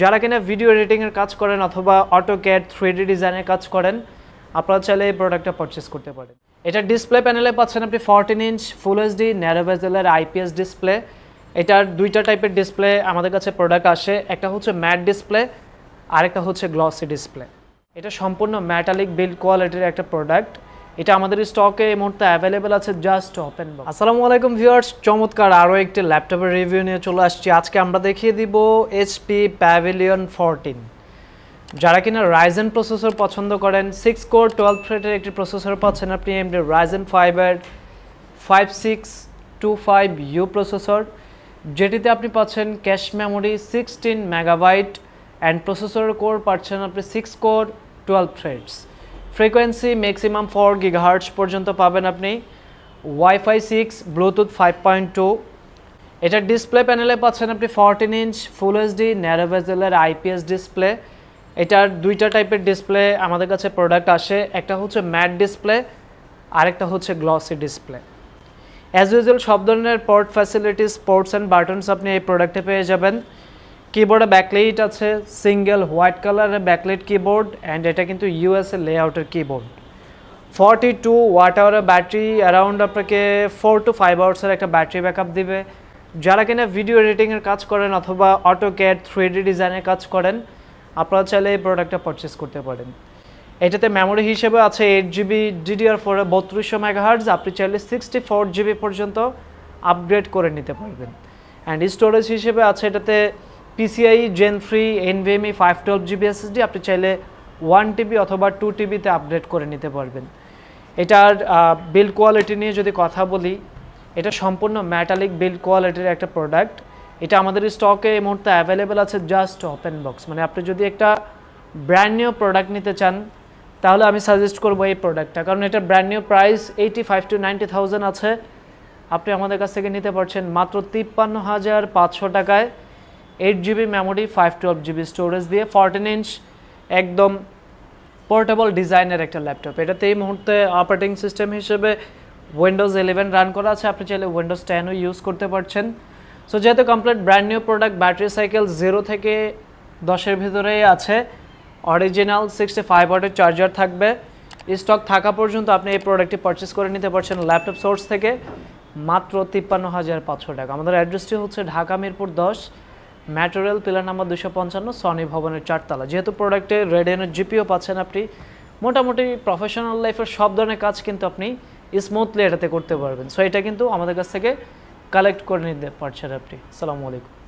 যারা কিনা ভিডিও এডিটিংয়ের কাজ করেন অথবা অটো ক্যাড থ্রিডি ডিজাইনের কাজ করেন আপনারা চাইলে এই প্রোডাক্টটা পারচেস করতে পারেন এটা ডিসপ্লে প্যানেলে পাচ্ছেন আপনি ফরটিন ইঞ্চ ফুল এইচডি ন্যারোভেজেলের আইপিএস ডিসপ্লে এটার দুইটা টাইপের ডিসপ্লে আমাদের কাছে প্রোডাক্ট আসে একটা হচ্ছে ম্যাট ডিসপ্লে আরেকটা হচ্ছে গ্লসি ডিসপ্লে এটা সম্পূর্ণ ম্যাটালিক বিল্ড কোয়ালিটির একটা প্রোডাক্ট এটা আমাদের স্টকে এই মুহূর্তে অ্যাভেলেবেল আছে জাস্ট ওপেন বক্স আসসালামু আলাইকুম ভিউয়ার্স চমৎকার আরও একটি ল্যাপটপের রিভিউ নিয়ে চলে আসছি আজকে আমরা দেখিয়ে দিব এইচপি প্যাভিলিয়ন ফোরটিন যারা কিনা রাইজেন প্রসেসর পছন্দ করেন সিক্স কোর টুয়েলভ থ্রেডের একটি প্রসেসর পাচ্ছেন আপনি এমডি রাইজেন ফাইভের five six two five U processor যেটিতে আপনি পাচ্ছেন cache memory sixteen megabyte and processor core পাচ্ছেন আপনি six core twelve threads frequency maximum four gigahertz পর্যন্ত পাবেন আপনি WiFi six Bluetooth five point two এটার ডিসপ্লে প্যানেলে পাচ্ছেন আপনি ফরটিন ইঞ্চ ফুল এইচডি ন্যারোভেজেলের আইপিএস ডিসপ্লে এটার দুইটা টাইপের ডিসপ্লে আমাদের কাছে প্রোডাক্ট আসে একটা হচ্ছে ম্যাট ডিসপ্লে আরেকটা হচ্ছে গ্লসি ডিসপ্লে অ্যাজ ইউজুয়াল সব ধরনের port facilities ports and buttons আপনি এই প্রোডাক্টে পেয়ে যাবেন কিবোর্ডে ব্যাকলাইট আছে সিঙ্গেল হোয়াইট কালারের ব্যাকলাইট কিবোর্ড অ্যান্ড এটা কিন্তু ইউএসএ লেআউটের কিবোর্ড ফর্টি টু ওয়াট আওয়ারের ব্যাটারি অ্যারাউন্ড আপনাকে ফোর টু ফাইভ আওয়ার্সের একটা ব্যাটারি ব্যাকআপ দিবে যারা কিনা ভিডিও এডিটিংয়ের কাজ করেন অথবা অটো কেয়ার থ্রি ডি ডিজাইনের কাজ করেন আপনারা চাইলে এই প্রোডাক্টটা পারচেস করতে পারেন এটাতে মেমোরি হিসেবে আছে এইট জিবি ডিডিআর ফোরে বত্রিশশো মেগাহার্জ আপনি চাইলে সিক্সটি ফোর জিবি পর্যন্ত আপগ্রেড করে নিতে পারবেন অ্যান্ড স্টোরেজ হিসেবে আছে এটাতে PCIe gen three NVMe five twelve GB SSD আপনি চাইলে ওয়ান টিবি অথবা টু টিবিতে আপডেট করে নিতে পারবেন এটার বিল্ড কোয়ালিটি নিয়ে যদি কথা বলি এটা সম্পূর্ণ ম্যাটালিক বিল্ড কোয়ালিটির একটা প্রোডাক্ট এটা আমাদের স্টকে এই মুহূর্তে অ্যাভেলেবেল আছে জাস্ট ওপেন বক্স মানে আপনি যদি একটা ব্র্যান্ড নিউ প্রোডাক্ট নিতে চান তাহলে আমি সাজেস্ট করবো এই প্রোডাক্টটা কারণ এটা brand new price eighty five to ninety thousand আছে আপনি আমাদের কাছ থেকে নিতে পারছেন মাত্র তিপ্পান্ন হাজার পাঁচশো টাকায় eight GB memory five twelve GB storage দিয়ে ফর্টিন ইঞ্চ একদম পোর্টেবল ডিজাইনের একটা ল্যাপটপ এটাতে এই মুহূর্তে অপারেটিং সিস্টেম হিসেবে উইন্ডোজ ইলেভেন রান করা আছে আপনি চাইলে উইন্ডোজ টেনও ইউজ করতে পারছেন সো যেহেতু complete brand new product battery cycle zero থেকে দশের ভিতরেই আছে অরিজিনাল সিক্সটি ফাইভ ওয়াটের চার্জার থাকবে স্টক থাকা পর্যন্ত আপনি এই প্রোডাক্টটি পারচেস করে নিতে পারছেন ল্যাপটপ সোর্স থেকে মাত্র তিপ্পান্ন হাজার পাঁচশো টাকা আমাদের অ্যাড্রেসটি হচ্ছে ঢাকা মিরপুর দশ ম্যাটেরিয়াল পিলার নাম্বার দুশো পঞ্চান্ন সনি ভবনের চারতলা যেহেতু প্রোডাক্টে রেড এনের জিপিও পাচ্ছেন আপনি মোটামুটি প্রফেশনাল লাইফের সব ধরনের কাজ কিন্তু আপনি স্মুথলি এটাতে করতে পারবেন সো এটা কিন্তু আমাদের কাছ থেকে কালেক্ট করে নিতে পারছেন আপনি সালামু আলাইকুম